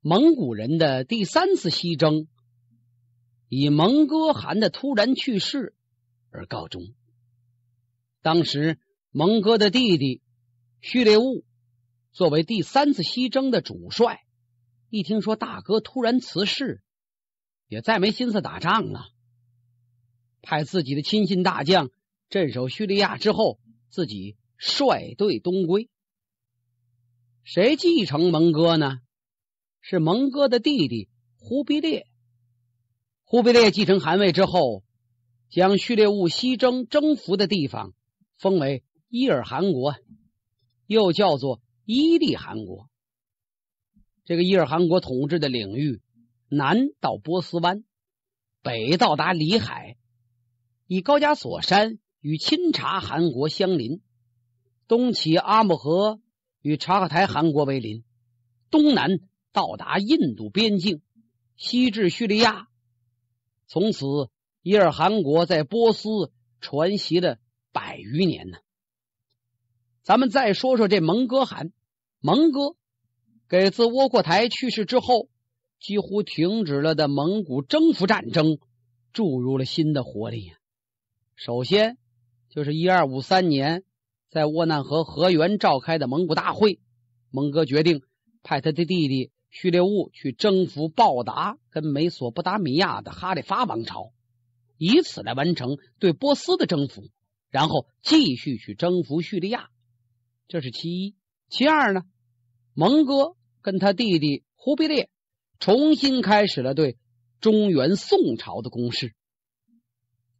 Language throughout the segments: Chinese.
蒙古人的第三次西征以蒙哥汗的突然去世而告终。当时蒙哥的弟弟序列兀作为第三次西征的主帅，一听说大哥突然辞世，也再没心思打仗了，派自己的亲信大将镇守叙利亚之后，自己率队东归。谁继承蒙哥呢？是蒙哥的弟弟忽必烈。忽必烈继承汗位之后，将序列兀西征征服的地方封为伊尔汗国，又叫做伊利汗国。这个伊尔汗国统治的领域南到波斯湾，北到达里海，以高加索山与钦察汗国相邻，东起阿姆河与察合台汗国为邻，东南。到达印度边境，西至叙利亚，从此伊尔汗国在波斯传习了百余年呢。咱们再说说这蒙哥汗，蒙哥给自窝阔台去世之后几乎停止了的蒙古征服战争注入了新的活力。首先就是一二五三年在窝难河河源召开的蒙古大会，蒙哥决定派他的弟弟。叙利亚去征服、报答跟美索不达米亚的哈里发王朝，以此来完成对波斯的征服，然后继续去征服叙利亚，这是其一。其二呢，蒙哥跟他弟弟忽必烈重新开始了对中原宋朝的攻势。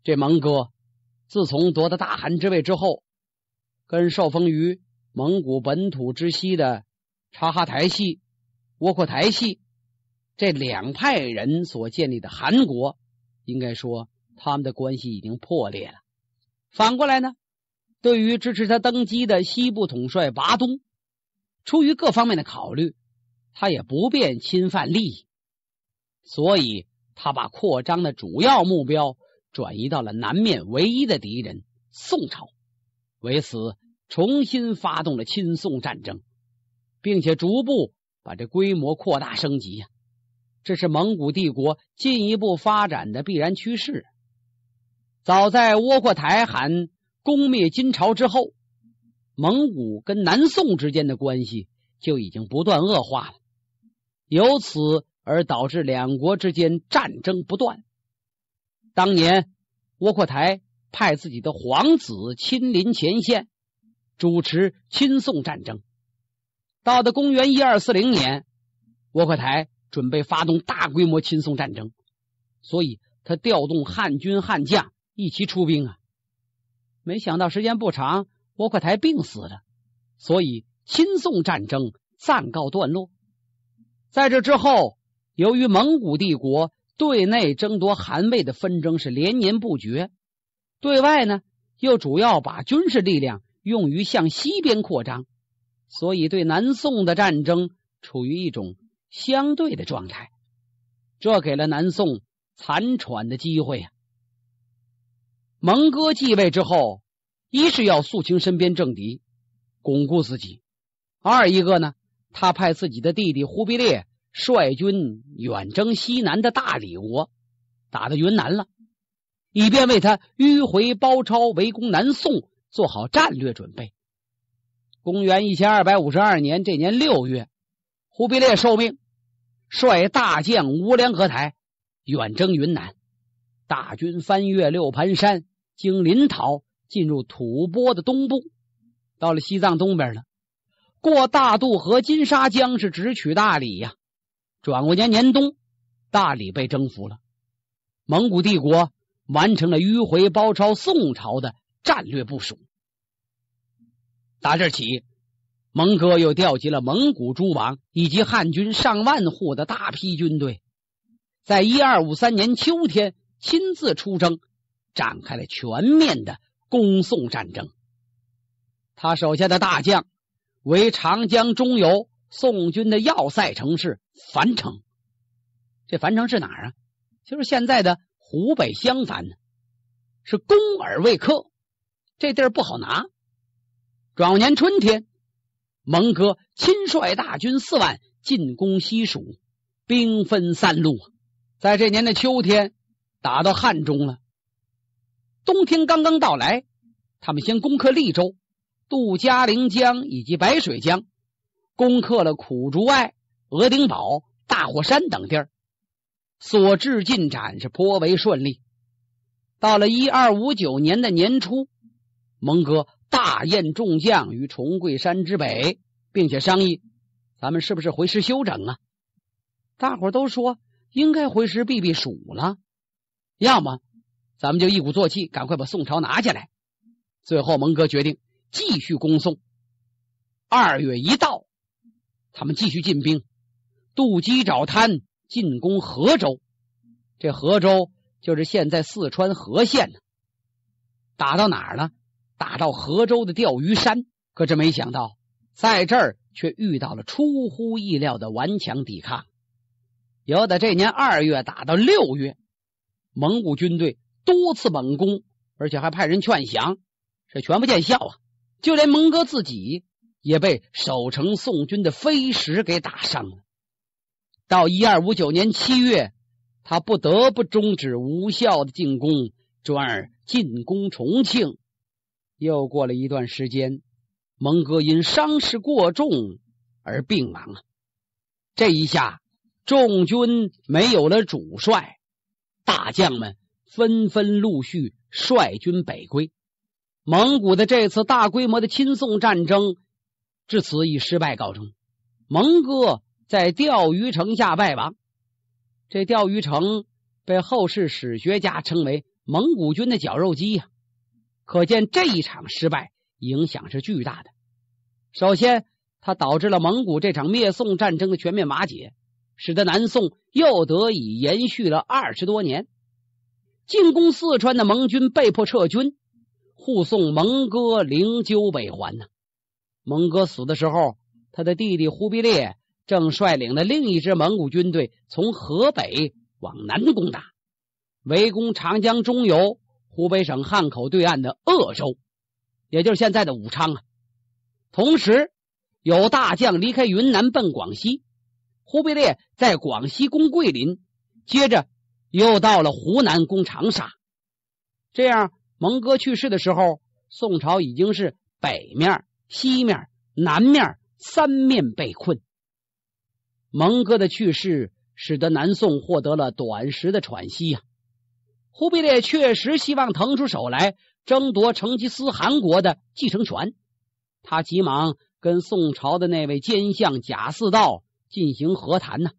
这蒙哥自从夺得大汗之位之后，跟受封于蒙古本土之西的察哈台系。窝阔台系这两派人所建立的韩国，应该说他们的关系已经破裂了。反过来呢，对于支持他登基的西部统帅拔东，出于各方面的考虑，他也不便侵犯利益，所以他把扩张的主要目标转移到了南面唯一的敌人宋朝，为此重新发动了亲宋战争，并且逐步。把这规模扩大升级呀，这是蒙古帝国进一步发展的必然趋势。早在窝阔台汗攻灭金朝之后，蒙古跟南宋之间的关系就已经不断恶化了，由此而导致两国之间战争不断。当年窝阔台派自己的皇子亲临前线主持亲宋战争。到的公元一二四零年，窝阔台准备发动大规模亲宋战争，所以他调动汉军汉将一起出兵啊。没想到时间不长，窝阔台病死了，所以亲宋战争暂告段落。在这之后，由于蒙古帝国对内争夺汗位的纷争是连年不绝，对外呢又主要把军事力量用于向西边扩张。所以，对南宋的战争处于一种相对的状态，这给了南宋残喘的机会。蒙哥继位之后，一是要肃清身边政敌，巩固自己；二一个呢，他派自己的弟弟忽必烈率军远征西南的大理国，打到云南了，以便为他迂回包抄、围攻南宋做好战略准备。公元一千二百五十二年，这年六月，忽必烈受命率大将乌良合台远征云南，大军翻越六盘山，经临洮进入吐蕃的东部，到了西藏东边了。过大渡河、金沙江是直取大理呀。转过年年冬，大理被征服了，蒙古帝国完成了迂回包抄宋朝的战略部署。打这起，蒙哥又调集了蒙古诸王以及汉军上万户的大批军队，在一二五三年秋天亲自出征，展开了全面的攻宋战争。他手下的大将为长江中游宋军的要塞城市樊城，这樊城是哪儿啊？就是现在的湖北襄樊，是攻而未克，这地儿不好拿。转年春天，蒙哥亲率大军四万进攻西蜀，兵分三路。在这年的秋天，打到汉中了。冬天刚刚到来，他们先攻克利州、渡嘉陵江以及白水江，攻克了苦竹隘、额顶堡、大火山等地儿，所至进展是颇为顺利。到了一二五九年的年初，蒙哥。大宴众将于重贵山之北，并且商议：咱们是不是回师休整啊？大伙都说应该回师避避暑了。要么咱们就一鼓作气，赶快把宋朝拿下来。最后，蒙哥决定继续攻宋。二月一到，他们继续进兵，渡鸡找滩，进攻河州。这河州就是现在四川河县呢。打到哪儿了？打到河州的钓鱼山，可是没想到，在这儿却遇到了出乎意料的顽强抵抗。由得这年二月打到六月，蒙古军队多次猛攻，而且还派人劝降，这全不见效啊！就连蒙哥自己也被守城宋军的飞石给打伤了。到一二五九年七月，他不得不终止无效的进攻，转而进攻重庆。又过了一段时间，蒙哥因伤势过重而病亡啊！这一下，众军没有了主帅，大将们纷纷陆续率军北归。蒙古的这次大规模的亲宋战争，至此以失败告终。蒙哥在钓鱼城下败亡，这钓鱼城被后世史学家称为蒙古军的绞肉机呀。可见这一场失败影响是巨大的。首先，它导致了蒙古这场灭宋战争的全面瓦解，使得南宋又得以延续了二十多年。进攻四川的蒙军被迫撤军，护送蒙哥灵柩北还呢。蒙哥死的时候，他的弟弟忽必烈正率领的另一支蒙古军队从河北往南攻打，围攻长江中游。湖北省汉口对岸的鄂州，也就是现在的武昌啊。同时，有大将离开云南奔广西，忽必烈在广西攻桂林，接着又到了湖南攻长沙。这样，蒙哥去世的时候，宋朝已经是北面、西面、南面三面被困。蒙哥的去世，使得南宋获得了短时的喘息呀。忽必烈确实希望腾出手来争夺成吉思汗国的继承权，他急忙跟宋朝的那位奸相贾似道进行和谈呢，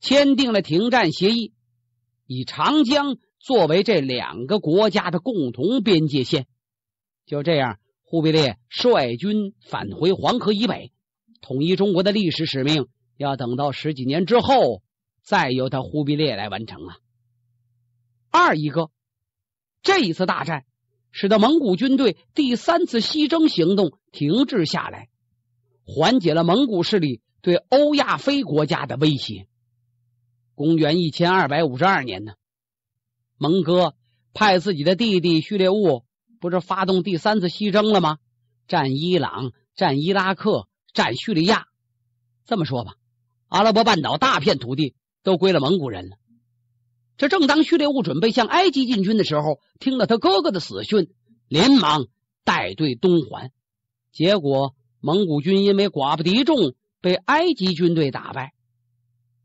签订了停战协议，以长江作为这两个国家的共同边界线。就这样，忽必烈率军返回黄河以北，统一中国的历史使命要等到十几年之后再由他忽必烈来完成啊。二一个，这一次大战使得蒙古军队第三次西征行动停滞下来，缓解了蒙古势力对欧亚非国家的威胁。公元一千二百五十二年呢，蒙哥派自己的弟弟叙列兀，不是发动第三次西征了吗？占伊朗、占伊拉克、占叙利亚。这么说吧，阿拉伯半岛大片土地都归了蒙古人了。这正当序列兀准备向埃及进军的时候，听了他哥哥的死讯，连忙带队东还。结果蒙古军因为寡不敌众，被埃及军队打败。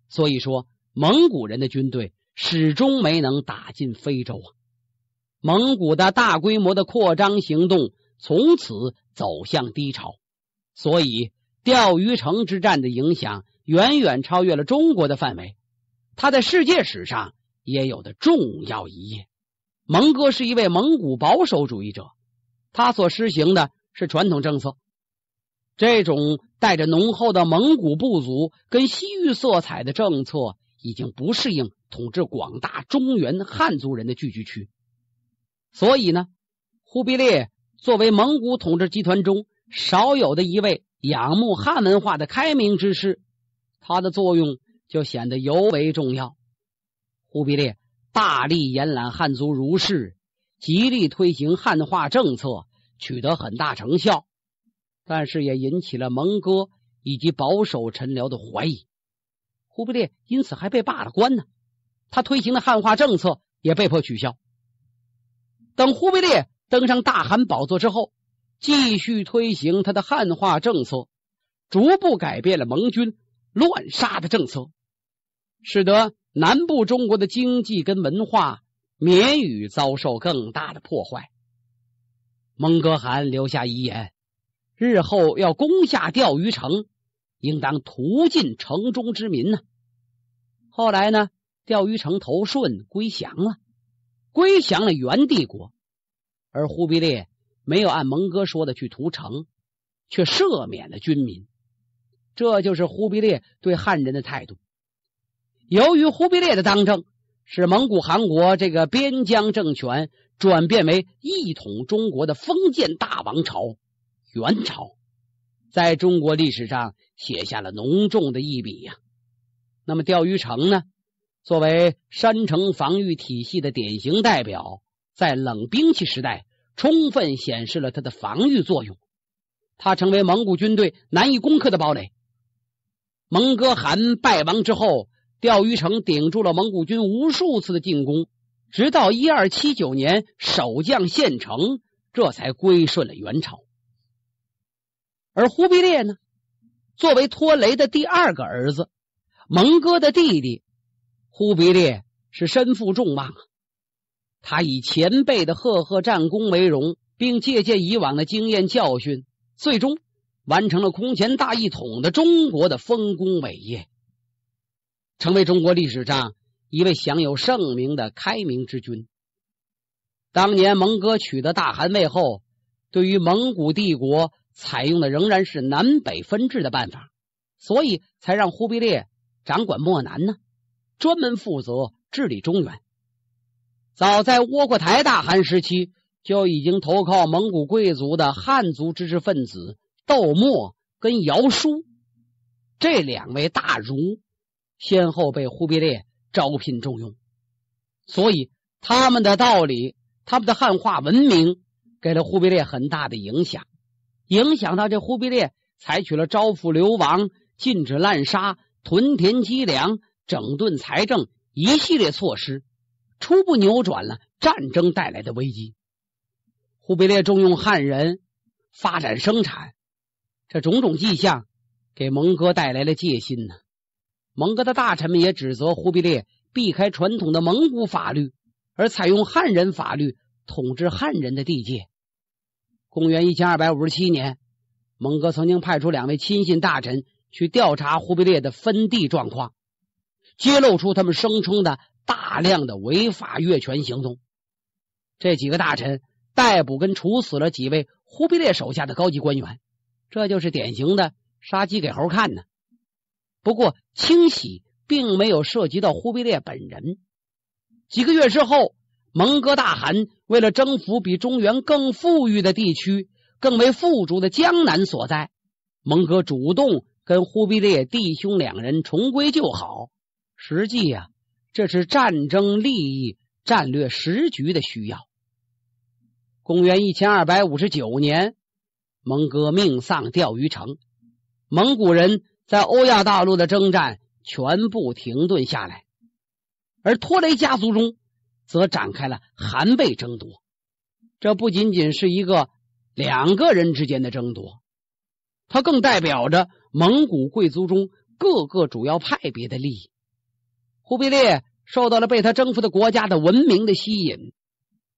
所以说，蒙古人的军队始终没能打进非洲啊！蒙古的大规模的扩张行动从此走向低潮。所以，钓鱼城之战的影响远远超越了中国的范围，它在世界史上。也有的重要一页。蒙哥是一位蒙古保守主义者，他所施行的是传统政策。这种带着浓厚的蒙古部族跟西域色彩的政策，已经不适应统治广大中原汉族人的聚居区。所以呢，忽必烈作为蒙古统治集团中少有的一位仰慕汉文化的开明之士，他的作用就显得尤为重要。忽必烈大力延揽汉族儒士，极力推行汉化政策，取得很大成效，但是也引起了蒙哥以及保守臣僚的怀疑。忽必烈因此还被罢了官呢。他推行的汉化政策也被迫取消。等忽必烈登上大汗宝座之后，继续推行他的汉化政策，逐步改变了蒙军乱杀的政策，使得。南部中国的经济跟文化免于遭受更大的破坏。蒙哥汗留下遗言，日后要攻下钓鱼城，应当屠尽城中之民呢。后来呢，钓鱼城投顺归降了，归降了元帝国，而忽必烈没有按蒙哥说的去屠城，却赦免了军民。这就是忽必烈对汉人的态度。由于忽必烈的当政，使蒙古汗国这个边疆政权转变为一统中国的封建大王朝——元朝，在中国历史上写下了浓重的一笔呀。那么钓鱼城呢，作为山城防御体系的典型代表，在冷兵器时代充分显示了它的防御作用。它成为蒙古军队难以攻克的堡垒。蒙哥汗败亡之后。钓鱼城顶住了蒙古军无数次的进攻，直到一二七九年，守将县城这才归顺了元朝。而忽必烈呢，作为托雷的第二个儿子，蒙哥的弟弟，忽必烈是身负重望啊。他以前辈的赫赫战功为荣，并借鉴以往的经验教训，最终完成了空前大一统的中国的丰功伟业。成为中国历史上一位享有盛名的开明之君。当年蒙哥取得大汗位后，对于蒙古帝国采用的仍然是南北分治的办法，所以才让忽必烈掌管漠南呢，专门负责治理中原。早在窝阔台大汗时期，就已经投靠蒙古贵族的汉族知识分子窦默跟姚舒这两位大儒。先后被忽必烈招聘重用，所以他们的道理，他们的汉化文明，给了忽必烈很大的影响，影响到这忽必烈采取了招抚流亡、禁止滥杀、屯田积粮、整顿财政一系列措施，初步扭转了战争带来的危机。忽必烈重用汉人，发展生产，这种种迹象给蒙哥带来了戒心呢。蒙哥的大臣们也指责忽必烈避开传统的蒙古法律，而采用汉人法律统治汉人的地界。公元一千二百五十七年，蒙哥曾经派出两位亲信大臣去调查忽必烈的分地状况，揭露出他们声称的大量的违法越权行动。这几个大臣逮捕跟处死了几位忽必烈手下的高级官员，这就是典型的杀鸡给猴看呢。不过清洗并没有涉及到忽必烈本人。几个月之后，蒙哥大汗为了征服比中原更富裕的地区、更为富足的江南所在，蒙哥主动跟忽必烈弟兄两人重归旧好。实际呀，这是战争利益、战略时局的需要。公元一千二百五十九年，蒙哥命丧钓鱼城，蒙古人。在欧亚大陆的征战全部停顿下来，而托雷家族中则展开了韩位争夺。这不仅仅是一个两个人之间的争夺，它更代表着蒙古贵族中各个主要派别的利益。忽必烈受到了被他征服的国家的文明的吸引，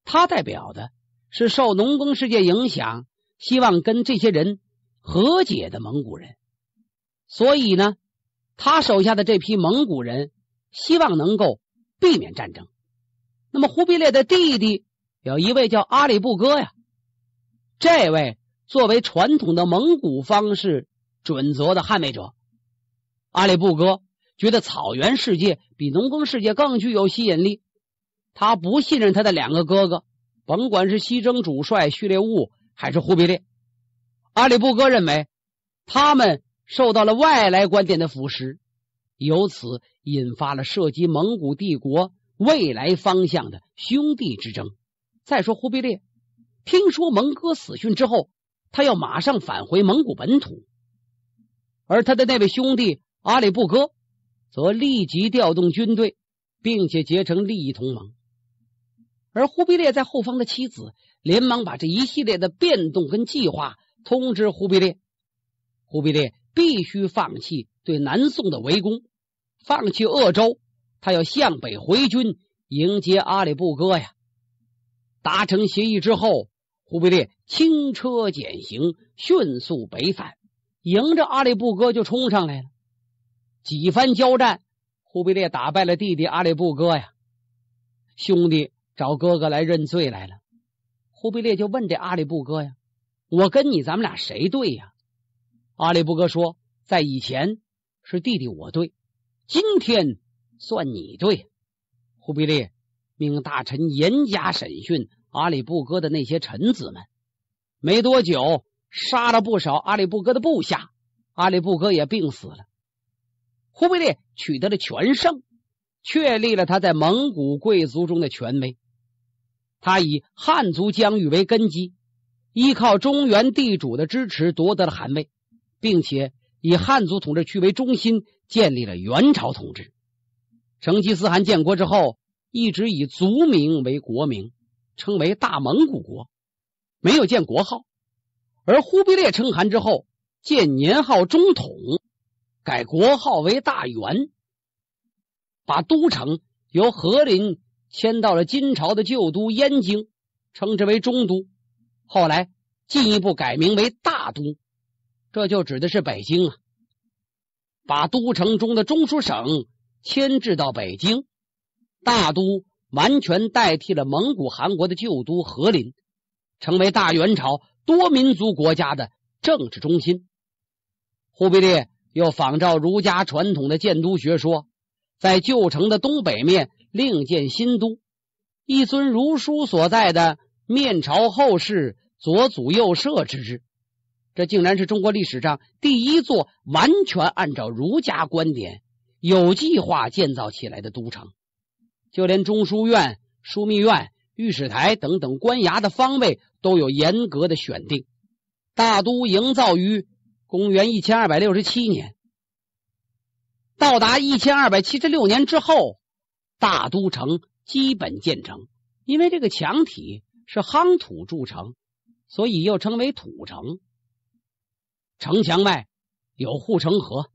他代表的是受农耕世界影响、希望跟这些人和解的蒙古人。所以呢，他手下的这批蒙古人希望能够避免战争。那么，忽必烈的弟弟有一位叫阿里布哥呀。这位作为传统的蒙古方式准则的捍卫者，阿里布哥觉得草原世界比农耕世界更具有吸引力。他不信任他的两个哥哥，甭管是西征主帅序列物还是忽必烈。阿里布哥认为他们。受到了外来观点的腐蚀，由此引发了涉及蒙古帝国未来方向的兄弟之争。再说忽必烈，听说蒙哥死讯之后，他要马上返回蒙古本土，而他的那位兄弟阿里不哥则立即调动军队，并且结成利益同盟。而忽必烈在后方的妻子连忙把这一系列的变动跟计划通知忽必烈，忽必烈。必须放弃对南宋的围攻，放弃鄂州，他要向北回军迎接阿里不哥呀。达成协议之后，忽必烈轻车简行，迅速北返，迎着阿里不哥就冲上来了。几番交战，忽必烈打败了弟弟阿里不哥呀。兄弟找哥哥来认罪来了，忽必烈就问这阿里不哥呀：“我跟你咱们俩谁对呀？”阿里不哥说：“在以前是弟弟我对，今天算你对。”忽必烈命大臣严加审讯阿里不哥的那些臣子们，没多久杀了不少阿里不哥的部下，阿里不哥也病死了。忽必烈取得了全胜，确立了他在蒙古贵族中的权威。他以汉族疆域为根基，依靠中原地主的支持，夺得了汗位。并且以汉族统治区为中心建立了元朝统治。成吉思汗建国之后，一直以族名为国名，称为大蒙古国，没有建国号。而忽必烈称汗之后，建年号中统，改国号为大元，把都城由和林迁到了金朝的旧都燕京，称之为中都，后来进一步改名为大都。这就指的是北京啊，把都城中的中书省迁至到北京，大都完全代替了蒙古汗国的旧都和林，成为大元朝多民族国家的政治中心。忽必烈又仿照儒家传统的建都学说，在旧城的东北面另建新都，一尊儒书所在的面朝后世，左祖右社之日。这竟然是中国历史上第一座完全按照儒家观点有计划建造起来的都城，就连中书院、枢密院、御史台等等官衙的方位都有严格的选定。大都营造于公元一千二百六十七年，到达一千二百七十六年之后，大都城基本建成。因为这个墙体是夯土筑成，所以又称为土城。城墙外有护城河，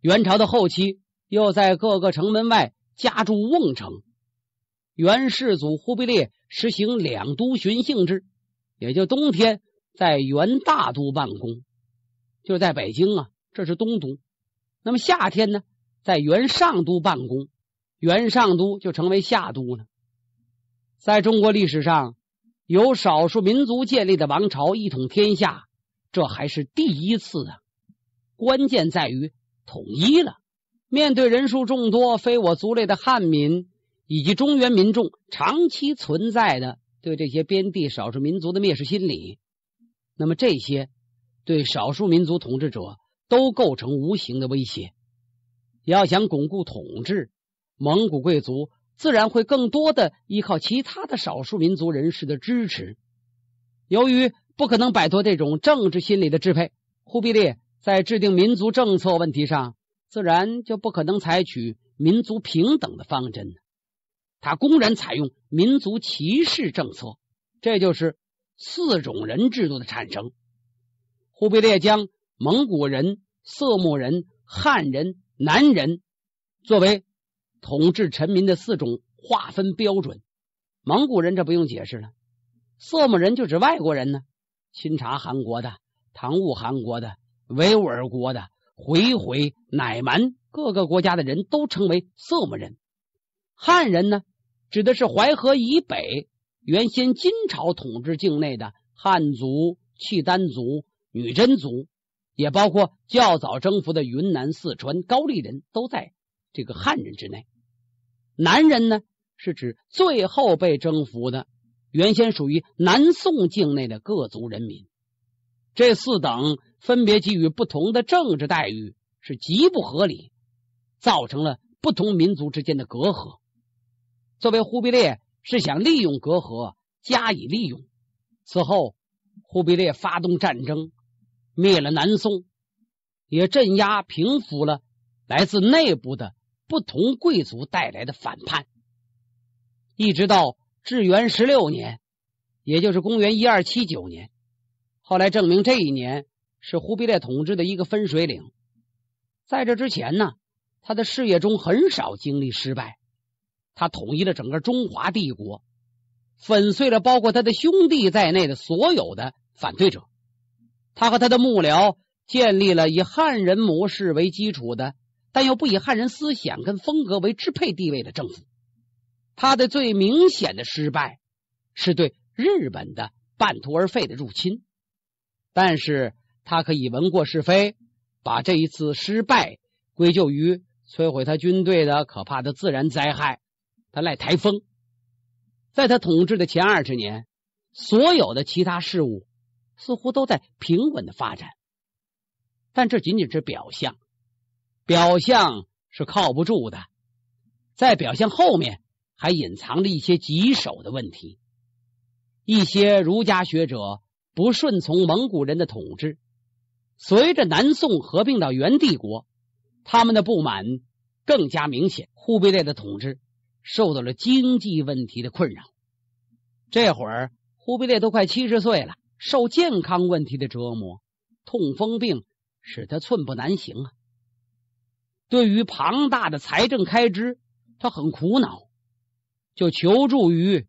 元朝的后期又在各个城门外加筑瓮城。元世祖忽必烈实行两都巡幸制，也就冬天在元大都办公，就是在北京啊，这是东都。那么夏天呢，在元上都办公，元上都就成为夏都了。在中国历史上，有少数民族建立的王朝一统天下。这还是第一次啊！关键在于统一了。面对人数众多、非我族类的汉民以及中原民众长期存在的对这些边地少数民族的蔑视心理，那么这些对少数民族统治者都构成无形的威胁。要想巩固统治，蒙古贵族自然会更多的依靠其他的少数民族人士的支持。由于。不可能摆脱这种政治心理的支配。忽必烈在制定民族政策问题上，自然就不可能采取民族平等的方针，他公然采用民族歧视政策，这就是四种人制度的产生。忽必烈将蒙古人、色目人、汉人、南人作为统治臣民的四种划分标准。蒙古人这不用解释了，色目人就指外国人呢。钦察韩国的、唐兀韩国的、维吾尔国的、回回、乃蛮各个国家的人都称为色目人。汉人呢，指的是淮河以北原先金朝统治境内的汉族、契丹族、女真族，也包括较早征服的云南、四川高丽人都在这个汉人之内。南人呢，是指最后被征服的。原先属于南宋境内的各族人民，这四等分别给予不同的政治待遇，是极不合理，造成了不同民族之间的隔阂。作为忽必烈，是想利用隔阂加以利用。此后，忽必烈发动战争，灭了南宋，也镇压平服了来自内部的不同贵族带来的反叛，一直到。至元十六年，也就是公元一二七九年，后来证明这一年是忽必烈统治的一个分水岭。在这之前呢，他的事业中很少经历失败。他统一了整个中华帝国，粉碎了包括他的兄弟在内的所有的反对者。他和他的幕僚建立了以汉人模式为基础的，但又不以汉人思想跟风格为支配地位的政府。他的最明显的失败是对日本的半途而废的入侵，但是他可以文过是非，把这一次失败归咎于摧毁他军队的可怕的自然灾害，他赖台风。在他统治的前二十年，所有的其他事物似乎都在平稳的发展，但这仅仅是表象，表象是靠不住的，在表象后面。还隐藏着一些棘手的问题。一些儒家学者不顺从蒙古人的统治，随着南宋合并到元帝国，他们的不满更加明显。忽必烈的统治受到了经济问题的困扰。这会儿，忽必烈都快七十岁了，受健康问题的折磨，痛风病使他寸步难行啊。对于庞大的财政开支，他很苦恼。就求助于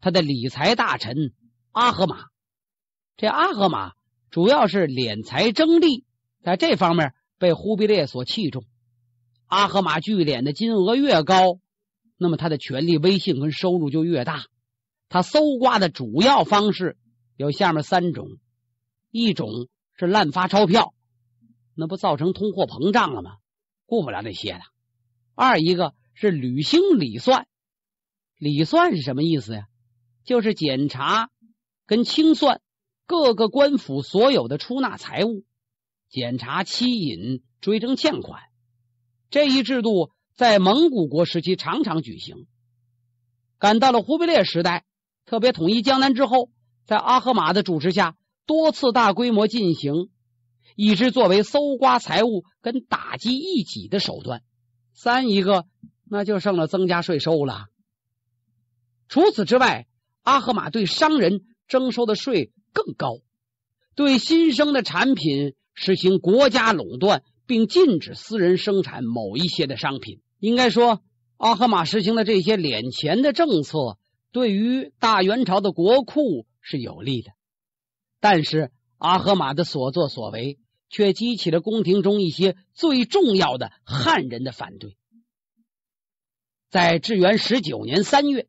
他的理财大臣阿合马。这阿合马主要是敛财争利，在这方面被忽必烈所器重。阿合马聚敛的金额越高，那么他的权力、威信跟收入就越大。他搜刮的主要方式有下面三种：一种是滥发钞票，那不造成通货膨胀了吗？顾不了那些的。二一个是履行理算。理算是什么意思呀？就是检查跟清算各个官府所有的出纳财物，检查欺隐追征欠款。这一制度在蒙古国时期常常举行，赶到了忽必烈时代，特别统一江南之后，在阿合马的主持下，多次大规模进行，以之作为搜刮财物跟打击异己的手段。三一个，那就剩了增加税收了。除此之外，阿赫玛对商人征收的税更高，对新生的产品实行国家垄断，并禁止私人生产某一些的商品。应该说，阿赫玛实行的这些敛钱的政策对于大元朝的国库是有利的，但是阿赫玛的所作所为却激起了宫廷中一些最重要的汉人的反对。在至元十九年三月。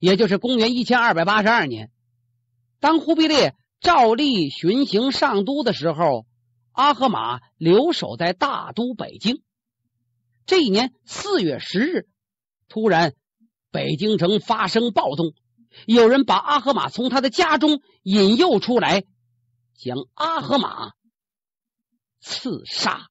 也就是公元一千二百八十二年，当忽必烈照例巡行上都的时候，阿合马留守在大都北京。这一年四月十日，突然北京城发生暴动，有人把阿合马从他的家中引诱出来，将阿合马刺杀。